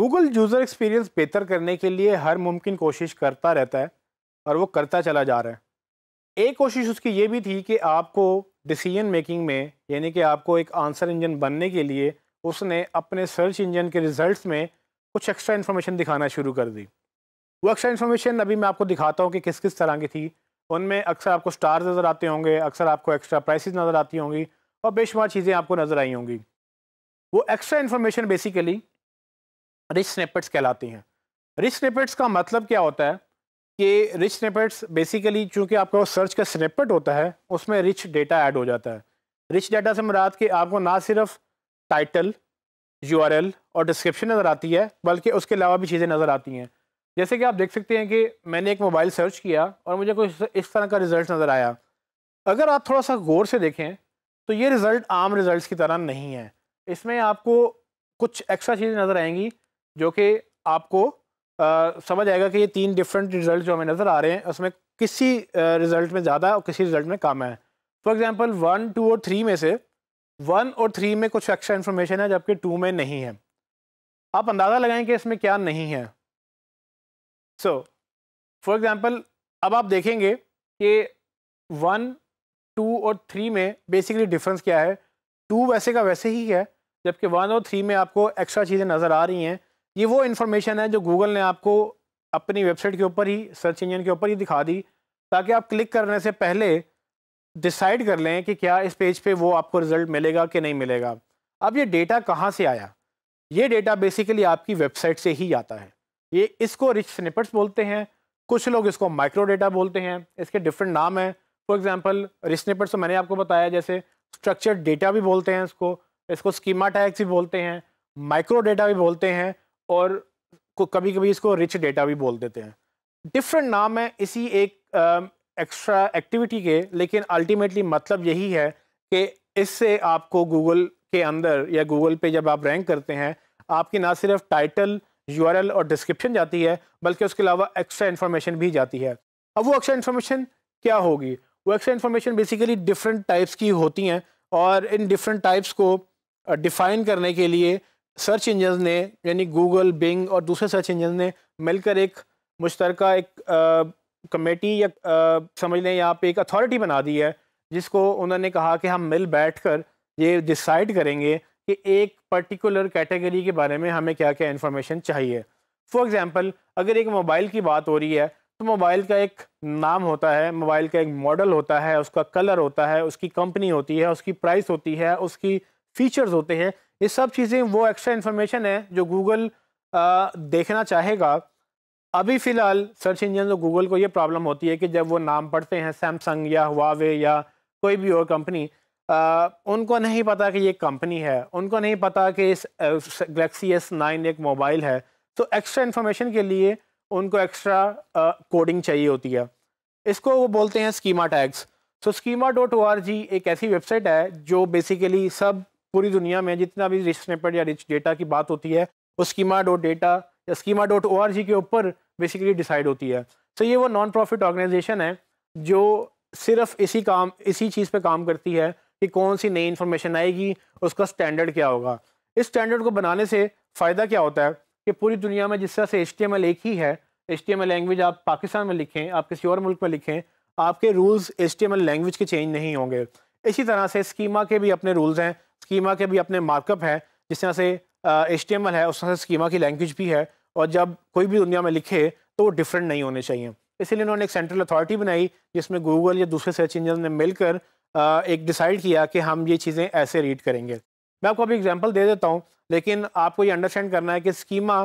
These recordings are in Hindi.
गूगल यूज़र एक्सपीरियंस बेहतर करने के लिए हर मुमकिन कोशिश करता रहता है और वो करता चला जा रहा है एक कोशिश उसकी ये भी थी कि आपको डिसीजन मेकिंग में यानी कि आपको एक आंसर इंजन बनने के लिए उसने अपने सर्च इंजन के रिज़ल्ट में कुछ एक्स्ट्रा इन्फॉर्मेशन दिखाना शुरू कर दी वो एक्स्ट्रा इन्फॉर्मेशन अभी मैं आपको दिखाता हूँ कि किस किस तरह की थी उनमें अक्सर आपको स्टार्स नज़र आते होंगे अक्सर आपको एक्स्ट्रा प्राइस नज़र आती होंगी और बेशुमार चीज़ें आपको नज़र आई होंगी वो extra information basically rich snippets कहलाती हैं रिच स्नेपेट्स का मतलब क्या होता है कि रिच स्नेपेट्स बेसिकली चूँकि आपका सर्च का स्नेपेट होता है उसमें रिच डेटा ऐड हो जाता है रिच डेटा से मुराद कि आपको ना सिर्फ टाइटल यू और डिस्क्रिप्शन नज़र आती है बल्कि उसके अलावा भी चीज़ें नज़र आती हैं जैसे कि आप देख सकते हैं कि मैंने एक मोबाइल सर्च किया और मुझे कुछ इस तरह का रिज़ल्ट नज़र आया अगर आप थोड़ा सा गौर से देखें तो ये रिज़ल्ट आम रिज़ल्ट की तरह नहीं है इसमें आपको कुछ एक्स्ट्रा चीज़ें नज़र आएंगी जो कि आपको आ, समझ आएगा कि ये तीन डिफरेंट रिज़ल्ट जो हमें नज़र आ रहे हैं उसमें किसी रिज़ल्ट में ज़्यादा और किसी रिज़ल्ट में कम है फॉर एग्ज़ाम्पल वन टू और थ्री में से वन और थ्री में कुछ एक्स्ट्रा इन्फॉर्मेशन है जबकि टू में नहीं है आप अंदाज़ा लगाएं कि इसमें क्या नहीं है सो फॉर एग्ज़ाम्पल अब आप देखेंगे कि वन टू और थ्री में बेसिकली डिफरेंस क्या है टू वैसे का वैसे ही है जबकि वन और थ्री में आपको एक्स्ट्रा चीज़ें नज़र आ रही हैं ये वो इन्फॉर्मेशन है जो गूगल ने आपको अपनी वेबसाइट के ऊपर ही सर्च इंजन के ऊपर ही दिखा दी ताकि आप क्लिक करने से पहले डिसाइड कर लें कि क्या इस पेज पे वो आपको रिज़ल्ट मिलेगा कि नहीं मिलेगा अब ये डेटा कहाँ से आया ये डेटा बेसिकली आपकी वेबसाइट से ही आता है ये इसको रिच स्निपेट्स बोलते हैं कुछ लोग इसको माइक्रो डेटा बोलते हैं इसके डिफरेंट नाम हैं फॉर एग्ज़ाम्पल रिच तो मैंने आपको बताया जैसे स्ट्रक्चर्ड डेटा भी बोलते हैं इसको इसको स्कीमा टैक्स भी बोलते हैं माइक्रो डेटा भी बोलते हैं और कभी कभी इसको रिच डेटा भी बोल देते हैं डिफरेंट नाम है इसी एक एक्स्ट्रा एक्टिविटी के लेकिन अल्टीमेटली मतलब यही है कि इससे आपको गूगल के अंदर या गूगल पे जब आप रैंक करते हैं आपकी ना सिर्फ टाइटल यू और डिस्क्रिप्शन जाती है बल्कि उसके अलावा एक्स्ट्रा इन्फॉर्मेशन भी जाती है अब वो एक्स्ट्रा इन्फॉर्मेशन क्या होगी वो extra information basically different types की होती हैं और इन डिफरेंट टाइप्स को डिफ़ाइन करने के लिए सर्च इंजन ने यानी गूगल बिंग और दूसरे सर्च इंजन ने मिलकर एक मुश्तर एक कमेटी या आ, समझ लें यहाँ पे एक अथॉरिटी बना दी है जिसको उन्होंने कहा कि हम मिल बैठ कर ये डिसाइड करेंगे कि एक पर्टिकुलर कैटेगरी के बारे में हमें क्या क्या इन्फॉर्मेशन चाहिए फॉर एग्ज़ाम्पल अगर एक मोबाइल की बात हो रही है तो मोबाइल का एक नाम होता है मोबाइल का एक मॉडल होता है उसका कलर होता है उसकी कंपनी होती है उसकी प्राइस होती है उसकी फ़ीचर्स होते हैं ये सब चीज़ें वो एक्स्ट्रा इन्फॉर्मेशन है जो गूगल देखना चाहेगा अभी फ़िलहाल सर्च इंजन तो गूगल को ये प्रॉब्लम होती है कि जब वो नाम पढ़ते हैं सैमसंग या हुआवे या कोई भी और कंपनी उनको नहीं पता कि ये कंपनी है उनको नहीं पता कि इस गलेक्सी एस नाइन एक मोबाइल है तो एक्स्ट्रा इन्फॉर्मेशन के लिए उनको एक्स्ट्रा कोडिंग चाहिए होती है इसको वो बोलते हैं स्कीमा टैग्स तो schema dot O R G एक ऐसी वेबसाइट है जो बेसिकली सब पूरी दुनिया में जितना भी रिच स्नेपेड या रिच डेटा की बात होती है वो स्कीमा डॉट डेटा या स्कीमा डॉट ओ के ऊपर बेसिकली डिसाइड होती है तो so ये वो नॉन प्रॉफिट ऑर्गेनाइजेशन है जो सिर्फ इसी काम इसी चीज़ पे काम करती है कि कौन सी नई इन्फॉर्मेशन आएगी उसका स्टैंडर्ड क्या होगा इस स्टैंडर्ड को बनाने से फ़ायदा क्या होता है कि पूरी दुनिया में जिस तरह से एच एक ही है एच लैंग्वेज आप पाकिस्तान में लिखें आप किसी और मुल्क में लिखें आपके रूल्स एच लैंग्वेज के चेंज नहीं होंगे इसी तरह से स्कीमा के भी अपने रूल्स हैं स्कीमा के भी अपने मार्कअप हैं जिस तरह से एच है उस तरह से स्कीमा की लैंग्वेज भी है और जब कोई भी दुनिया में लिखे तो वो डिफरेंट नहीं होने चाहिए इसीलिए उन्होंने एक सेंट्रल अथॉरिटी बनाई जिसमें गूगल या दूसरे सर्च इंजन ने मिलकर एक डिसाइड किया कि हम ये चीज़ें ऐसे रीड करेंगे मैं आपको अभी एग्जांपल दे देता हूँ लेकिन आपको ये अंडरस्टैंड करना है कि स्कीमा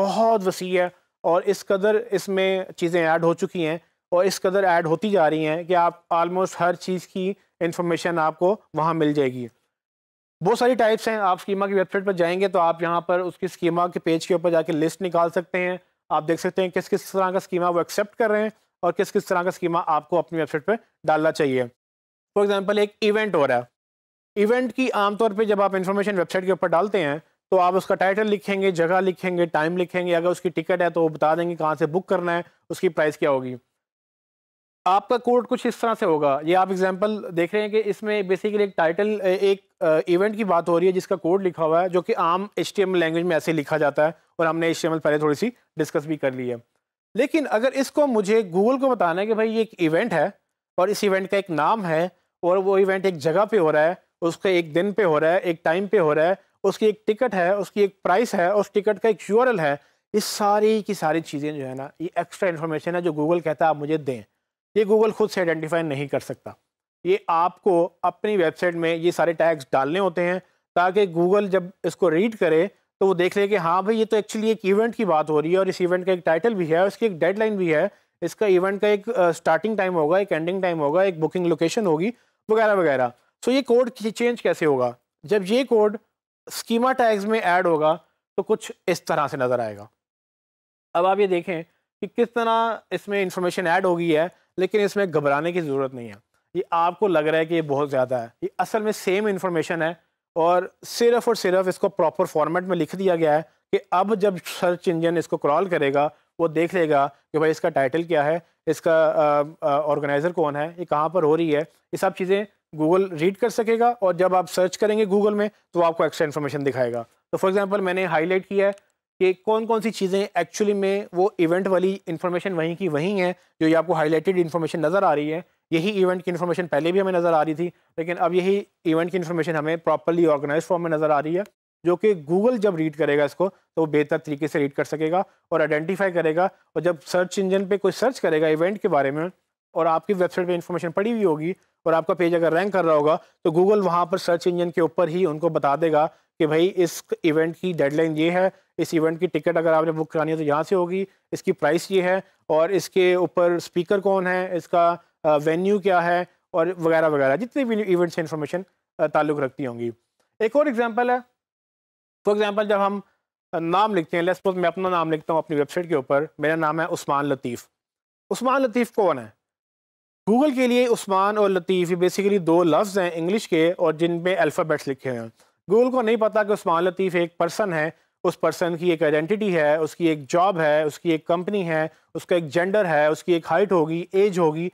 बहुत वसी है और इस कदर इसमें चीज़ें ऐड हो चुकी हैं और इस कदर ऐड होती जा रही हैं कि आप आलमोस्ट हर चीज़ की इंफॉर्मेशन आपको वहाँ मिल जाएगी बहुत सारी टाइप्स हैं आप स्कीमा की वेबसाइट पर जाएंगे तो आप यहाँ पर उसकी स्कीमा के पेज के ऊपर जाके लिस्ट निकाल सकते हैं आप देख सकते हैं किस किस तरह का स्कीमा वो एक्सेप्ट कर रहे हैं और किस किस तरह का स्कीमा आपको अपनी वेबसाइट पर डालना चाहिए फॉर एग्जाम्पल एक इवेंट हो रहा है इवेंट की आमतौर पर जब आप इन्फॉर्मेशन वेबसाइट के ऊपर डालते हैं तो आप उसका टाइटल लिखेंगे जगह लिखेंगे टाइम लिखेंगे अगर उसकी टिकट है तो वो बता देंगे कहाँ से बुक करना है उसकी प्राइस क्या होगी आपका कोर्ट कुछ इस तरह से होगा ये आप एग्जांपल देख रहे हैं कि इसमें बेसिकली एक टाइटल एक इवेंट की बात हो रही है जिसका कोड लिखा हुआ है जो कि आम एच लैंग्वेज में ऐसे लिखा जाता है और हमने एच पहले थोड़ी सी डिस्कस भी कर ली है लेकिन अगर इसको मुझे गूगल को बताना है कि भाई ये एक इवेंट है और इस इवेंट का एक नाम है और वो इवेंट एक जगह पे हो रहा है उसका एक दिन पे हो रहा है एक टाइम पे हो रहा है उसकी एक टिकट है उसकी एक प्राइस है उस टिकट का एक यूआरएल है इस सारी की सारी चीज़ें जो है ना ये एक्स्ट्रा इन्फॉर्मेशन है जो गूगल कहता है आप मुझे दें ये गूगल खुद से आइडेंटिफाई नहीं कर सकता ये आपको अपनी वेबसाइट में ये सारे टैग्स डालने होते हैं ताकि गूगल जब इसको रीड करे तो वो देख ले कि हाँ भाई ये तो एक्चुअली एक इवेंट की बात हो रही है और इस इवेंट का एक टाइटल भी है और इसकी एक डेडलाइन भी है इसका इवेंट का एक स्टार्टिंग टाइम होगा एक एंडिंग टाइम होगा एक बुकिंग लोकेशन होगी वगैरह वगैरह सो ये कोड चेंज कैसे होगा जब ये कोड स्कीमा टैग्स में ऐड होगा तो कुछ इस तरह से नज़र आएगा अब आप ये देखें कि किस तरह इसमें इंफॉर्मेशन ऐड होगी है लेकिन इसमें घबराने की ज़रूरत नहीं है ये आपको लग रहा है कि ये बहुत ज़्यादा है ये असल में सेम इन्फॉर्मेशन है और सिर्फ और सिर्फ इसको प्रॉपर फॉर्मेट में लिख दिया गया है कि अब जब सर्च इंजन इसको क्रॉल करेगा वो देख लेगा कि भाई इसका टाइटल क्या है इसका ऑर्गेनाइज़र कौन है ये कहाँ पर हो रही है ये सब चीज़ें गूगल रीड कर सकेगा और जब आप सर्च करेंगे गूगल में तो आपको एक्स्ट्रा इन्फॉर्मेशन दिखाएगा तो फॉर एग्जांपल मैंने हाईलाइट किया है कि कौन कौन सी चीज़ें एक्चुअली में वो इवेंट वाली इन्फॉर्मेशन वहीं की वहीं है जो ये आपको हाईलाइटेड इन्फॉर्मेशन नज़र आ रही है यही इवेंट की इन्फॉर्मेशन पहले भी हमें नज़र आ रही थी लेकिन अब यही इवेंट की इन्फॉर्मेशन हमें प्रॉपरली ऑर्गेनाइज फॉर्म में नज़र आ रही है जो कि गूगल जब रीड करेगा इसको तो वो बेहतर तरीके से रीड कर सकेगा और आइडेंटिफाई करेगा और जब सर्च इंजन पे कोई सर्च करेगा इवेंट के बारे में और आपकी वेबसाइट पे इन्फॉर्मेशन पड़ी हुई होगी और आपका पेज अगर रैंक कर रहा होगा तो गूगल वहाँ पर सर्च इंजन के ऊपर ही उनको बता देगा कि भाई इस इवेंट की डेडलाइन ये है इस इवेंट की टिकट अगर आपने बुक करानी है तो यहाँ से होगी इसकी प्राइस ये है और इसके ऊपर स्पीकर कौन है इसका वेन्यू क्या है और वगैरह वगैरह जितने भी इवेंट से इन्फॉर्मेशन ताल्लुक़ रखती होंगी एक और एग्जाम्पल है फॉर तो एग्ज़ाम्पल जब हम नाम लिखते हैं लेट्स सपोज मैं अपना नाम लिखता हूँ अपनी वेबसाइट के ऊपर मेरा नाम है उस्मान लतीफ़ उस्मान लतीफ़ कौन है गूगल के लिए उस्मान और लतीफ़ ये बेसिकली दो लफ्ज़ हैं इंग्लिश के और जिन पे अल्फ़ाबेट्स लिखे हैं गूगल को नहीं पता कि उस्मान लतीफ़ एक पर्सन है उस पर्सन की एक आइडेंटिटी है उसकी एक जॉब है उसकी एक कंपनी है उसका एक जेंडर है उसकी एक हाइट होगी एज होगी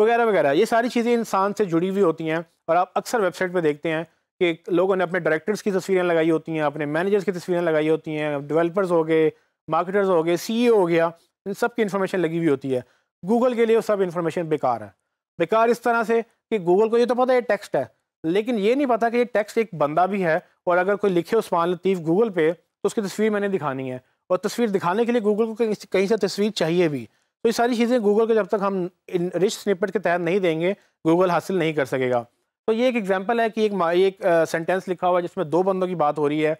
वगैरह वगैरह ये सारी चीज़ें इंसान से जुड़ी हुई होती हैं और आप अक्सर वेबसाइट पर देखते हैं कि लोगों ने अपने डायरेक्टर्स की तस्वीरें लगाई होती हैं अपने मैनेजर्स की तस्वीरें लगाई होती हैं डिवेलपर्स हो गए मार्केटर्स हो गए सी हो गया इन सब की इन्फॉर्मेशन लगी हुई होती है गूगल के लिए सब इन्फॉर्मेशन बेकार है बेकार इस तरह से कि गूगल को ये तो पता है ये टेक्स्ट है लेकिन ये नहीं पता कि ये टेक्स्ट एक बंदा भी है और अगर कोई लिखे उस्मान लतीफ़ गूगल पे तो उसकी तस्वीर मैंने दिखानी है और तस्वीर दिखाने के लिए गूगल को कहीं से तस्वीर चाहिए भी तो ये सारी चीज़ें गूगल को जब तक हम रिच स्निपेट के तहत नहीं देंगे गूगल हासिल नहीं कर सकेगा तो ये एक एग्जाम्पल है कि एक एक सेंटेंस लिखा हुआ है जिसमें दो बंदों की बात हो रही है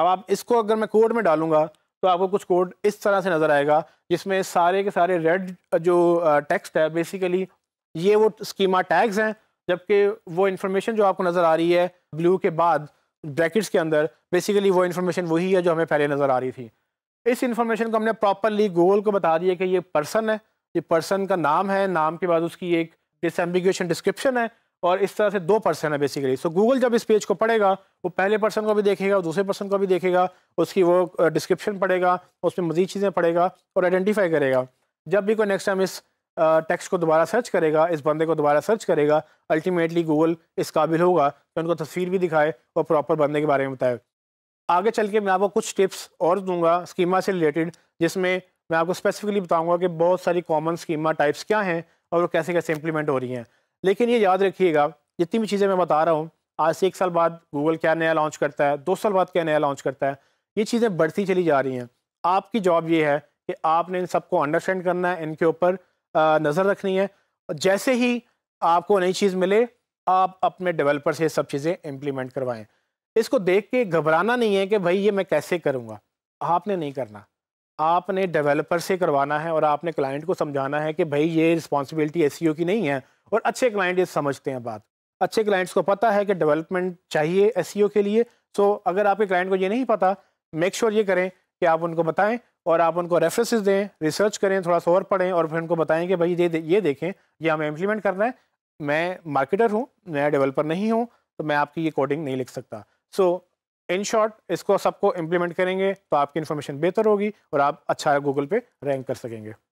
अब आप इसको अगर मैं कोड में डालूंगा तो आपको कुछ कोड इस तरह से नज़र आएगा जिसमें सारे के सारे रेड जो टेक्स्ट है बेसिकली ये वो स्कीमा टैग्स हैं जबकि वो इन्फॉर्मेशन जो आपको नज़र आ रही है ब्लू के बाद ब्रैकेट्स के अंदर बेसिकली वो इन्फॉर्मेशन वही है जो हमें पहले नज़र आ रही थी इस इन्फॉर्मेशन को हमने प्रॉपरली गूगल को बता दिया कि ये पर्सन है ये पर्सन का नाम है नाम के बाद उसकी एक डिसम्बिगेशन डिस्क्रिप्शन है और इस तरह से दो पर्सन है बेसिकली सो गूगल जब इस पेज को पढ़ेगा वो पहले पर्सन को भी देखेगा दूसरे पर्सन को भी देखेगा उसकी वो डिस्क्रिप्शन पढ़ेगा उसमें मज़ीद चीज़ें पढ़ेगा और आइडेंटिफाई करेगा जब भी कोई नेक्स्ट टाइम इस टेक्स्ट को दोबारा सर्च करेगा इस बंदे को दोबारा सर्च करेगा अल्टीमेटली गूगल इस काबिल होगा कि उनको तस्वीर भी दिखाए और प्रॉपर बंदे के बारे में बताए आगे चल के मैं आपको कुछ टिप्स और दूंगा स्कीमा से रिलेटेड जिसमें मैं आपको स्पेसिफिकली बताऊंगा कि बहुत सारी कॉमन स्कीमा टाइप्स क्या हैं और वो कैसे कैसे इंप्लीमेंट हो रही हैं लेकिन ये याद रखिएगा जितनी भी चीज़ें मैं बता रहा हूँ आज से एक साल बाद गूगल क्या नया लॉन्च करता है दो साल बाद क्या नया लॉन्च करता है ये चीज़ें बढ़ती चली जा रही हैं आपकी जॉब ये है कि आपने इन सबको अंडरस्टैंड करना है इनके ऊपर नज़र रखनी है जैसे ही आपको नई चीज़ मिले आप अपने डेवलपर से सब चीज़ें इम्प्लीमेंट करवाएं इसको देख के घबराना नहीं है कि भाई ये मैं कैसे करूँगा आपने नहीं करना आपने डेवलपर से करवाना है और आपने क्लाइंट को समझाना है कि भाई ये रिस्पॉन्सिबिलिटी एस e की नहीं है और अच्छे क्लाइंट ये समझते हैं बात अच्छे क्लाइंट्स को पता है कि डेवलपमेंट चाहिए एस e के लिए सो so, अगर आपके क्लाइंट को ये नहीं पता मेक श्योर sure ये करें कि आप उनको बताएं और आप उनको रेफरेंसेस दें रिसर्च करें थोड़ा सा और पढ़ें और फिर उनको बताएं कि भाई ये ये देखें ये हमें इम्प्लीमेंट करना है मैं मार्केटर हूँ मैं डेवलपर नहीं हूँ तो मैं आपकी ये कोडिंग नहीं लिख सकता सो इन शॉर्ट इसको सबको इम्प्लीमेंट करेंगे तो आपकी इन्फॉर्मेशन बेहतर होगी और आप अच्छा गूगल पर रैंक कर सकेंगे